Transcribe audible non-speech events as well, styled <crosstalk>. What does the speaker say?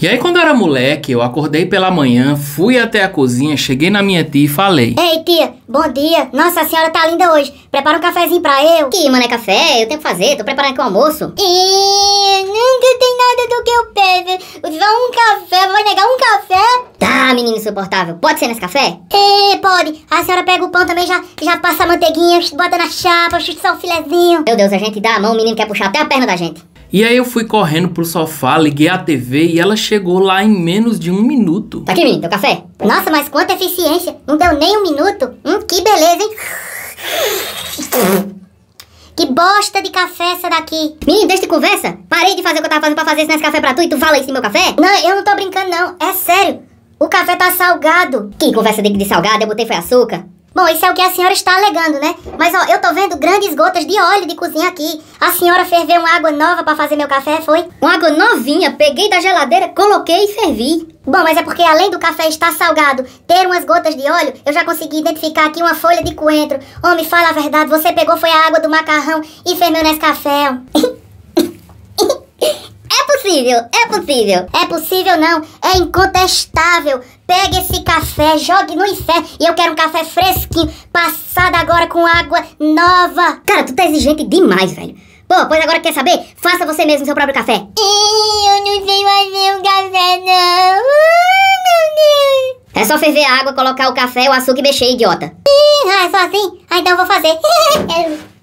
E aí, quando eu era moleque, eu acordei pela manhã, fui até a cozinha, cheguei na minha tia e falei: Ei, tia, bom dia. Nossa senhora tá linda hoje. Prepara um cafezinho pra eu. Que, mano, é café? Eu tenho que fazer, tô preparando aqui o almoço. E nunca tem nada do que eu peço. Só um café, vai negar um café? Tá, menino insuportável. Pode ser nesse café? É, pode. A senhora pega o pão também, já, já passa a manteiguinha, bota na chapa, chuta só o filezinho. Meu Deus, a gente dá a mão, o menino quer puxar até a perna da gente. E aí eu fui correndo pro sofá, liguei a TV e ela chegou lá em menos de um minuto. Tá aqui, menino, teu café. Nossa, mas quanta eficiência! Não deu nem um minuto. Hum, que beleza, hein? Que bosta de café essa daqui. Menino, deixa de conversa. Parei de fazer o que eu tava fazendo pra fazer esse café pra tu e tu fala isso no meu café? Não, eu não tô brincando não. É sério. O café tá salgado. Que conversa de, de salgado? Eu botei foi açúcar. Bom, isso é o que a senhora está alegando, né? Mas ó, eu tô vendo grandes gotas de óleo de cozinha aqui. A senhora ferveu uma água nova para fazer meu café, foi? Uma água novinha, peguei da geladeira, coloquei e fervi. Bom, mas é porque além do café estar salgado, ter umas gotas de óleo, eu já consegui identificar aqui uma folha de coentro. Homem, fala a verdade, você pegou foi a água do macarrão e ferveu nesse café. <laughs> possível, é possível. É possível não, é incontestável. Pega esse café, jogue no inferno. E eu quero um café fresquinho, passado agora com água nova. Cara, tu tá exigente demais, velho. Pô, pois agora quer saber? Faça você mesmo seu próprio café. Eu não sei fazer um café, não. meu Deus. É só ferver a água, colocar o café, o açúcar e mexer, idiota. Ih, ah, é só assim? Ah, então eu vou fazer. <laughs>